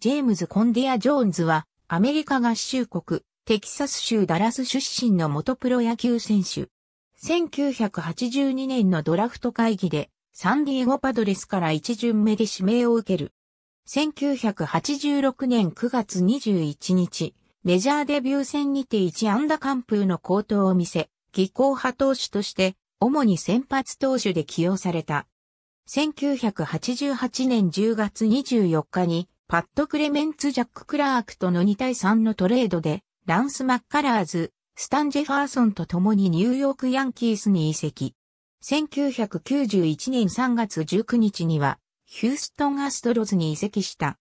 ジェームズ・コンディア・ジョーンズは、アメリカ合衆国、テキサス州ダラス出身の元プロ野球選手。1982年のドラフト会議で、サンディエゴパドレスから一巡目で指名を受ける。1986年9月21日、メジャーデビュー戦にて1安打完封の好投を見せ、技巧派投手として、主に先発投手で起用された。1988年10月24日に、パット・クレメンツ・ジャック・クラークとの2対3のトレードで、ランス・マッカラーズ、スタン・ジェファーソンと共にニューヨーク・ヤンキースに移籍。1991年3月19日には、ヒューストン・アストロズに移籍した。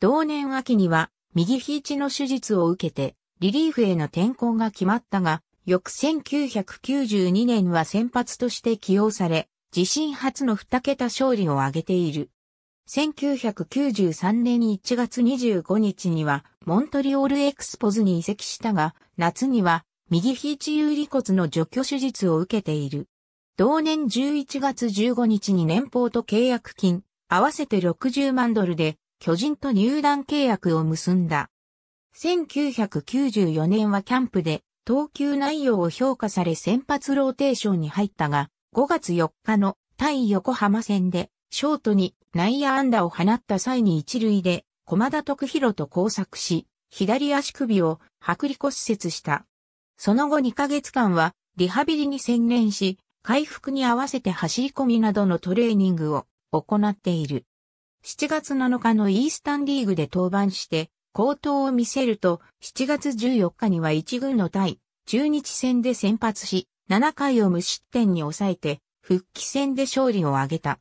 同年秋には、右肘の手術を受けて、リリーフへの転向が決まったが、翌1992年は先発として起用され、自身初の2桁勝利を挙げている。1993年1月25日にはモントリオールエクスポズに移籍したが、夏には右ちゆ有り骨の除去手術を受けている。同年11月15日に年俸と契約金、合わせて60万ドルで巨人と入団契約を結んだ。1994年はキャンプで投球内容を評価され先発ローテーションに入ったが、5月4日の対横浜戦でショートに内野安打を放った際に一塁で、駒田徳弘と交錯し、左足首を剥離骨折した。その後2ヶ月間は、リハビリに専念し、回復に合わせて走り込みなどのトレーニングを行っている。7月7日のイースタンリーグで登板して、好投を見せると、7月14日には1軍の対、中日戦で先発し、7回を無失点に抑えて、復帰戦で勝利を挙げた。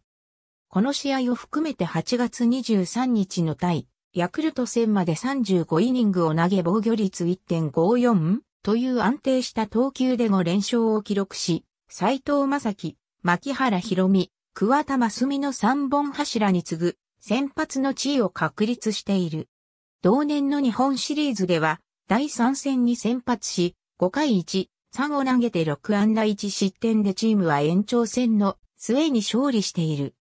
この試合を含めて8月23日の対、ヤクルト戦まで35イニングを投げ防御率1.54という安定した投球で5連勝を記録し、斎藤正樹、牧原博美、桑田真澄の3本柱に次ぐ先発の地位を確立している。同年の日本シリーズでは第3戦に先発し、5回1、3を投げて6安打1失点でチームは延長戦の末に勝利している。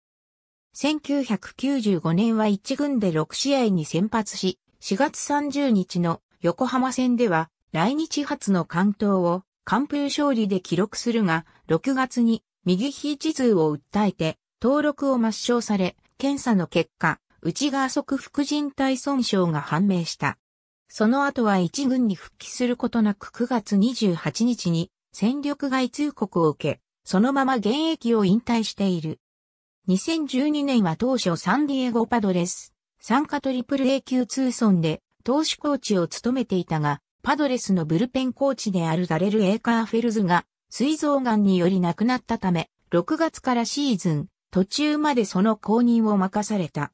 1995年は1軍で6試合に先発し、4月30日の横浜戦では来日初の関東を完封勝利で記録するが、6月に右肘図を訴えて登録を抹消され、検査の結果、内側側副靭帯損傷が判明した。その後は1軍に復帰することなく9月28日に戦力外通告を受け、そのまま現役を引退している。2012年は当初サンディエゴパドレス、参加トリプル A 級通村で投手コーチを務めていたが、パドレスのブルペンコーチであるザレル・エーカーフェルズが、膵臓癌により亡くなったため、6月からシーズン、途中までその公認を任された。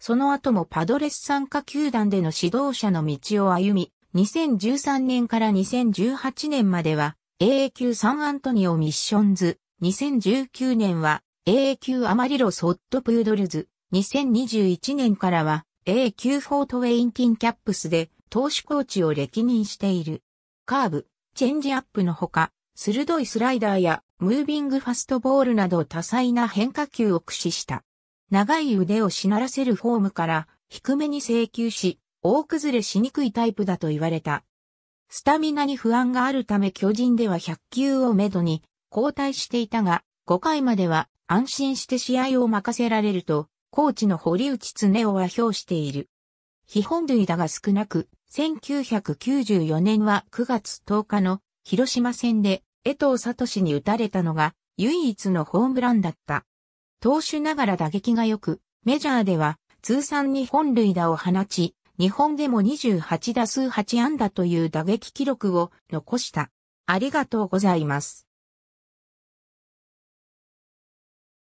その後もパドレス参加球団での指導者の道を歩み、2013年から2018年までは、AA 級サンアントニオミッションズ、2019年は AA 級アマリロソットプードルズ、2021年からは AA 級フォートウェインティンキャップスで投手コーチを歴任している。カーブ、チェンジアップのほか、鋭いスライダーやムービングファストボールなど多彩な変化球を駆使した。長い腕をしならせるフォームから低めに請求し、大崩れしにくいタイプだと言われた。スタミナに不安があるため巨人では100球をめどに交代していたが、5回までは安心して試合を任せられると、コーチの堀内恒夫は評している。非本類だが少なく、1994年は9月10日の広島戦で江藤聡に打たれたのが唯一のホームランだった。投手ながら打撃が良く、メジャーでは通算に本塁打を放ち、日本でも28打数8安打という打撃記録を残した。ありがとうございます。